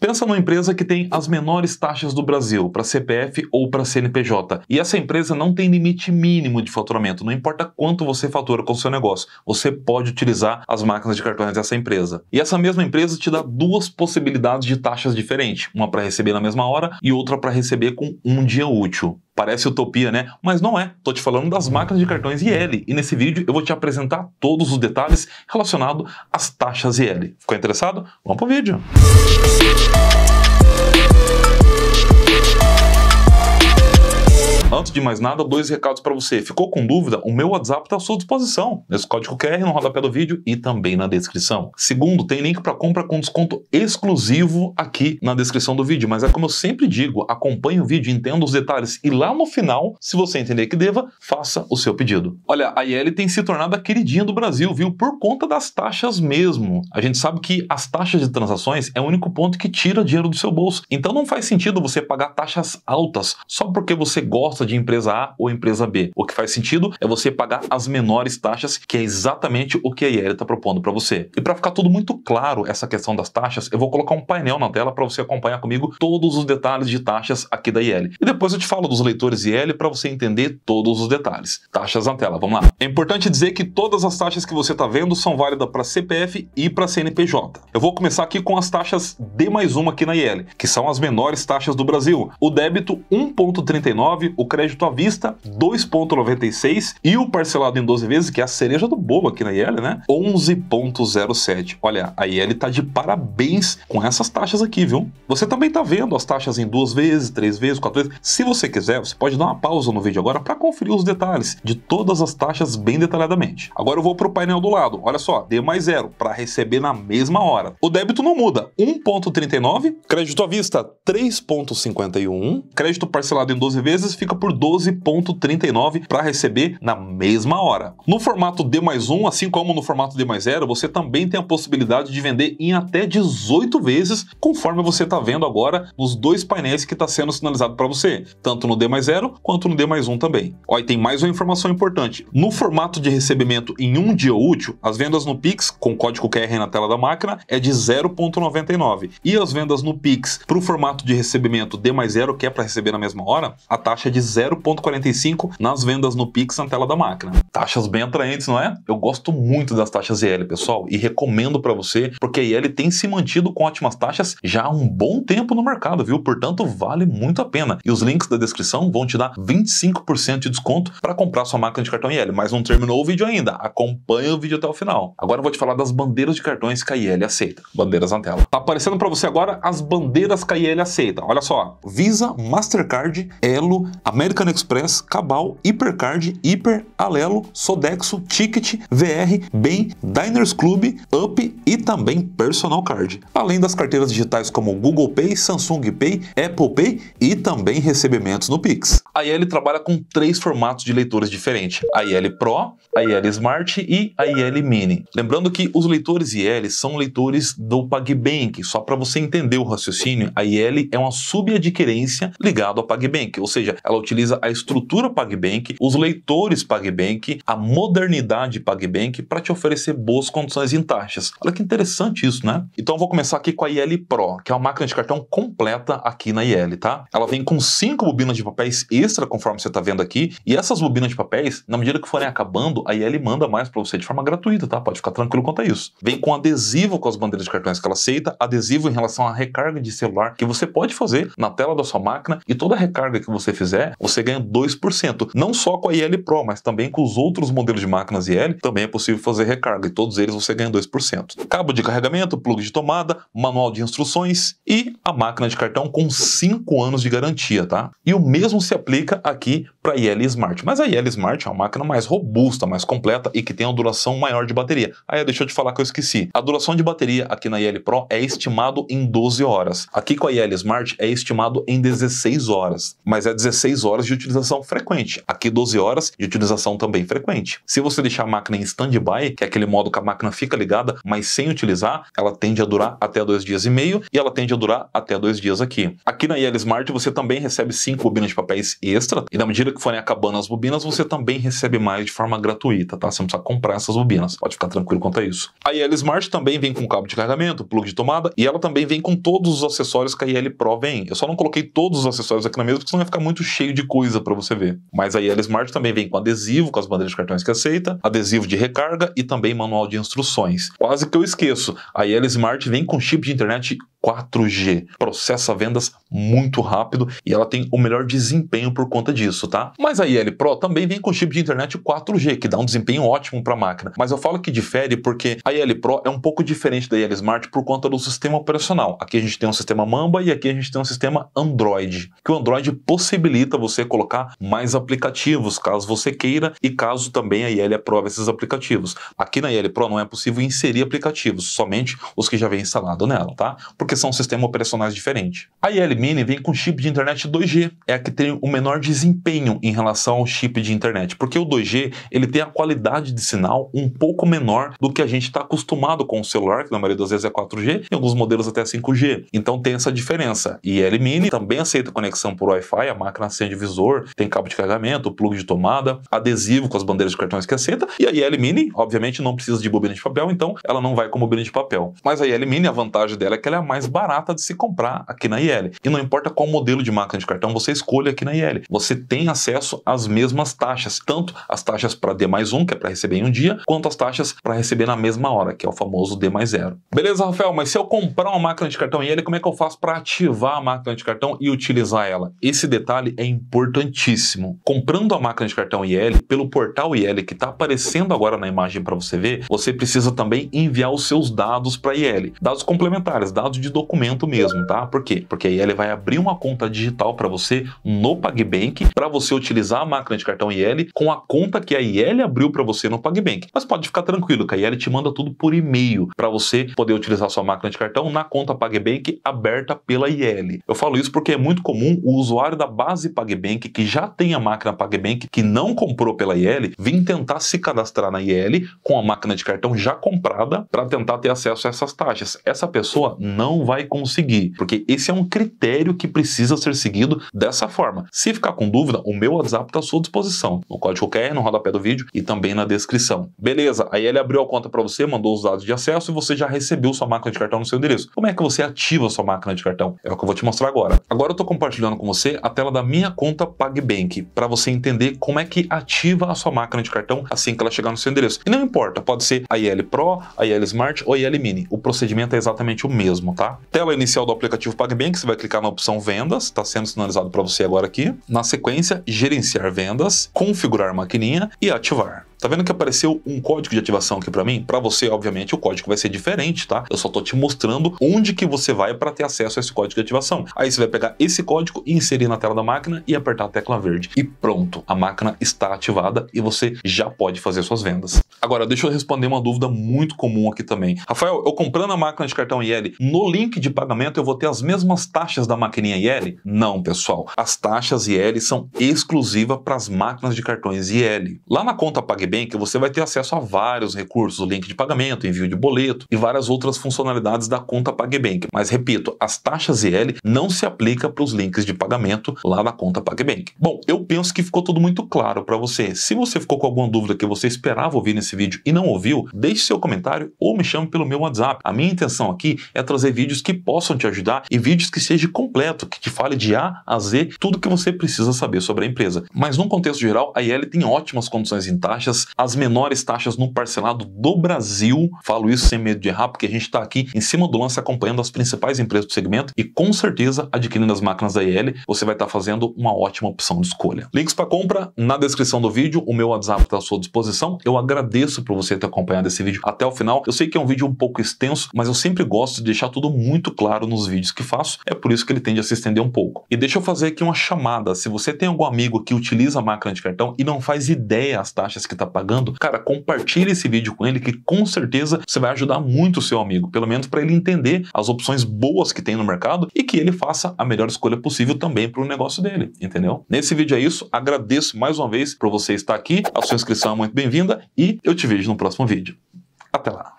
Pensa numa empresa que tem as menores taxas do Brasil, para CPF ou para CNPJ. E essa empresa não tem limite mínimo de faturamento, não importa quanto você fatura com o seu negócio, você pode utilizar as máquinas de cartões dessa empresa. E essa mesma empresa te dá duas possibilidades de taxas diferentes, uma para receber na mesma hora e outra para receber com um dia útil. Parece utopia, né? Mas não é. Tô te falando das máquinas de cartões IL. E nesse vídeo eu vou te apresentar todos os detalhes relacionados às taxas IL. Ficou interessado? Vamos pro vídeo. Música Antes de mais nada, dois recados para você. Ficou com dúvida? O meu WhatsApp está à sua disposição. Nesse código QR no rodapé do vídeo e também na descrição. Segundo, tem link para compra com desconto exclusivo aqui na descrição do vídeo. Mas é como eu sempre digo, acompanhe o vídeo, entenda os detalhes e lá no final, se você entender que deva, faça o seu pedido. Olha, a IL tem se tornado a queridinha do Brasil, viu? Por conta das taxas mesmo. A gente sabe que as taxas de transações é o único ponto que tira dinheiro do seu bolso. Então não faz sentido você pagar taxas altas só porque você gosta proposta de empresa A ou empresa B. O que faz sentido é você pagar as menores taxas, que é exatamente o que a IEL está propondo para você. E para ficar tudo muito claro essa questão das taxas, eu vou colocar um painel na tela para você acompanhar comigo todos os detalhes de taxas aqui da IEL. E depois eu te falo dos leitores IEL para você entender todos os detalhes. Taxas na tela, vamos lá. É importante dizer que todas as taxas que você está vendo são válidas para CPF e para CNPJ. Eu vou começar aqui com as taxas D mais uma aqui na IEL, que são as menores taxas do Brasil. O débito 1.39, o crédito à vista, 2,96 e o parcelado em 12 vezes, que é a cereja do bolo aqui na IEL, né? 11,07. Olha, a IEL tá de parabéns com essas taxas aqui, viu? Você também tá vendo as taxas em duas vezes, três vezes, quatro vezes. Se você quiser, você pode dar uma pausa no vídeo agora para conferir os detalhes de todas as taxas bem detalhadamente. Agora eu vou pro painel do lado. Olha só, D mais zero para receber na mesma hora. O débito não muda, 1,39, crédito à vista 3,51, crédito parcelado em 12 vezes fica por 12,39 para receber na mesma hora. No formato D mais 1, assim como no formato D mais 0, você também tem a possibilidade de vender em até 18 vezes, conforme você está vendo agora nos dois painéis que está sendo sinalizado para você, tanto no D mais 0 quanto no D mais 1 também. Ó, tem mais uma informação importante. No formato de recebimento em um dia útil, as vendas no Pix, com código QR na tela da máquina, é de 0,99. E as vendas no Pix para o formato de recebimento D mais 0, que é para receber na mesma hora, a taxa é de 0,45 nas vendas no Pix na tela da máquina. Taxas bem atraentes, não é? Eu gosto muito das taxas IL, pessoal, e recomendo para você, porque a IL tem se mantido com ótimas taxas já há um bom tempo no mercado, viu? Portanto, vale muito a pena. E os links da descrição vão te dar 25% de desconto para comprar sua máquina de cartão IL, mas não terminou o vídeo ainda. Acompanha o vídeo até o final. Agora eu vou te falar das bandeiras de cartões que a IL aceita. Bandeiras na tela. Tá aparecendo para você agora as bandeiras que a IL aceita. Olha só: Visa, Mastercard, Elo, a American Express, Cabal, Hipercard, Hiper, Alelo, Sodexo, Ticket, VR, Bem, Diners Club, Up e também Personal Card. Além das carteiras digitais como Google Pay, Samsung Pay, Apple Pay e também recebimentos no Pix. A IL trabalha com três formatos de leitores diferentes: a IL Pro, a IL Smart e a IL Mini. Lembrando que os leitores IL são leitores do PagBank. Só para você entender o raciocínio, a IL é uma subadquirência ligada ao PagBank, ou seja, ela utiliza a estrutura PagBank, os leitores PagBank, a modernidade PagBank para te oferecer boas condições em taxas. Olha que interessante isso, né? Então eu vou começar aqui com a IL Pro, que é uma máquina de cartão completa aqui na IL, tá? Ela vem com cinco bobinas de papéis extra, conforme você está vendo aqui, e essas bobinas de papéis, na medida que forem acabando, a IL manda mais para você de forma gratuita, tá? Pode ficar tranquilo quanto a isso. Vem com adesivo com as bandeiras de cartões que ela aceita, adesivo em relação à recarga de celular que você pode fazer na tela da sua máquina e toda recarga que você fizer, você ganha 2%, não só com a IL Pro, mas também com os outros modelos de máquinas IL, também é possível fazer recarga e todos eles você ganha 2%. Cabo de carregamento, plug de tomada, manual de instruções e a máquina de cartão com 5 anos de garantia, tá? E o mesmo se aplica aqui para a IL Smart. Mas a IL Smart é uma máquina mais robusta, mais completa e que tem uma duração maior de bateria. Aí deixa eu te falar que eu esqueci. A duração de bateria aqui na IL Pro é estimado em 12 horas. Aqui com a IL Smart é estimado em 16 horas. Mas é 16 horas de utilização frequente. Aqui 12 horas de utilização também frequente. Se você deixar a máquina em standby, que é aquele modo que a máquina fica ligada, mas sem utilizar, ela tende a durar até dois dias e meio e ela tende a durar até dois dias aqui. Aqui na IL Smart você também recebe cinco bobinas de papéis extra e na medida que que forem acabando as bobinas, você também recebe mais de forma gratuita, tá? Você não precisa comprar essas bobinas. Pode ficar tranquilo quanto a isso. A IL Smart também vem com cabo de carregamento, plug de tomada, e ela também vem com todos os acessórios que a IL Pro vem. Eu só não coloquei todos os acessórios aqui na mesa, porque senão vai ficar muito cheio de coisa para você ver. Mas a IL Smart também vem com adesivo, com as bandeiras de cartões que aceita, adesivo de recarga e também manual de instruções. Quase que eu esqueço, a IL Smart vem com chip de internet 4G. Processa vendas muito rápido e ela tem o melhor desempenho por conta disso, tá? Mas a IL Pro também vem com chip de internet 4G, que dá um desempenho ótimo para a máquina. Mas eu falo que difere porque a IL Pro é um pouco diferente da IL Smart por conta do sistema operacional. Aqui a gente tem um sistema Mamba e aqui a gente tem um sistema Android, que o Android possibilita você colocar mais aplicativos, caso você queira e caso também a IL aprove esses aplicativos. Aqui na IL Pro não é possível inserir aplicativos, somente os que já vem instalado nela, tá? Porque porque são sistemas operacionais diferentes. A IL Mini vem com chip de internet 2G, é a que tem o menor desempenho em relação ao chip de internet, porque o 2G ele tem a qualidade de sinal um pouco menor do que a gente está acostumado com o celular, que na maioria das vezes é 4G, e alguns modelos até 5G. Então tem essa diferença. E IL Mini também aceita conexão por Wi-Fi, a máquina sem divisor, tem cabo de carregamento, plug de tomada, adesivo com as bandeiras de cartões que aceita, e a IL Mini, obviamente, não precisa de bobina de papel, então ela não vai com bobina de papel. Mas a IL Mini, a vantagem dela é que ela é a mais mais barata de se comprar aqui na IL. E não importa qual modelo de máquina de cartão você escolha aqui na IL, você tem acesso às mesmas taxas, tanto as taxas para D mais 1, que é para receber em um dia, quanto as taxas para receber na mesma hora, que é o famoso D mais 0. Beleza, Rafael, mas se eu comprar uma máquina de cartão IL, como é que eu faço para ativar a máquina de cartão e utilizar ela? Esse detalhe é importantíssimo. Comprando a máquina de cartão IL pelo portal IL que está aparecendo agora na imagem para você ver, você precisa também enviar os seus dados para IL, dados complementares, dados de de documento mesmo, tá? Por quê? Porque aí ele vai abrir uma conta digital para você no PagBank, para você utilizar a máquina de cartão IL com a conta que a IL abriu para você no PagBank. Mas pode ficar tranquilo, que a IL te manda tudo por e-mail para você poder utilizar sua máquina de cartão na conta PagBank aberta pela IL. Eu falo isso porque é muito comum o usuário da base PagBank que já tem a máquina PagBank que não comprou pela IL vir tentar se cadastrar na IL com a máquina de cartão já comprada para tentar ter acesso a essas taxas. Essa pessoa não não vai conseguir, porque esse é um critério que precisa ser seguido dessa forma. Se ficar com dúvida, o meu WhatsApp está à sua disposição, no código QR, no rodapé do vídeo e também na descrição. Beleza, aí ele abriu a conta para você, mandou os dados de acesso e você já recebeu sua máquina de cartão no seu endereço. Como é que você ativa sua máquina de cartão? É o que eu vou te mostrar agora. Agora eu estou compartilhando com você a tela da minha conta PagBank, para você entender como é que ativa a sua máquina de cartão assim que ela chegar no seu endereço. E não importa, pode ser a IL Pro, a IL Smart ou a IL Mini. O procedimento é exatamente o mesmo, tá? Tela inicial do aplicativo PagBank, você vai clicar na opção Vendas, está sendo sinalizado para você agora aqui. Na sequência, Gerenciar vendas, Configurar maquininha e Ativar. Tá vendo que apareceu um código de ativação aqui para mim? Para você, obviamente, o código vai ser diferente, tá? Eu só tô te mostrando onde que você vai para ter acesso a esse código de ativação. Aí você vai pegar esse código, inserir na tela da máquina e apertar a tecla verde. E pronto, a máquina está ativada e você já pode fazer suas vendas. Agora, deixa eu responder uma dúvida muito comum aqui também. Rafael, eu comprando a máquina de cartão IL, no link de pagamento eu vou ter as mesmas taxas da maquininha IL? Não, pessoal. As taxas IL são exclusivas para as máquinas de cartões IL. Lá na conta pagamento PagBank que você vai ter acesso a vários recursos, link de pagamento, envio de boleto e várias outras funcionalidades da conta PagBank. Mas repito, as taxas IL não se aplicam para os links de pagamento lá na conta PagBank. Bom, eu penso que ficou tudo muito claro para você. Se você ficou com alguma dúvida que você esperava ouvir nesse vídeo e não ouviu, deixe seu comentário ou me chame pelo meu WhatsApp. A minha intenção aqui é trazer vídeos que possam te ajudar e vídeos que seja completo, que te fale de A a Z tudo que você precisa saber sobre a empresa. Mas num contexto geral, a IL tem ótimas condições em taxas taxas, as menores taxas no parcelado do Brasil. Falo isso sem medo de errar, porque a gente está aqui em cima do lance acompanhando as principais empresas do segmento e com certeza adquirindo as máquinas da IL, você vai estar tá fazendo uma ótima opção de escolha. Links para compra na descrição do vídeo, o meu WhatsApp está à sua disposição. Eu agradeço por você ter acompanhado esse vídeo até o final. Eu sei que é um vídeo um pouco extenso, mas eu sempre gosto de deixar tudo muito claro nos vídeos que faço, é por isso que ele tende a se estender um pouco. E deixa eu fazer aqui uma chamada. Se você tem algum amigo que utiliza máquina de cartão e não faz ideia as taxas que está pagando, cara, compartilhe esse vídeo com ele que com certeza você vai ajudar muito o seu amigo, pelo menos para ele entender as opções boas que tem no mercado e que ele faça a melhor escolha possível também para o negócio dele, entendeu? Nesse vídeo é isso, agradeço mais uma vez por você estar aqui, a sua inscrição é muito bem-vinda e eu te vejo no próximo vídeo. Até lá!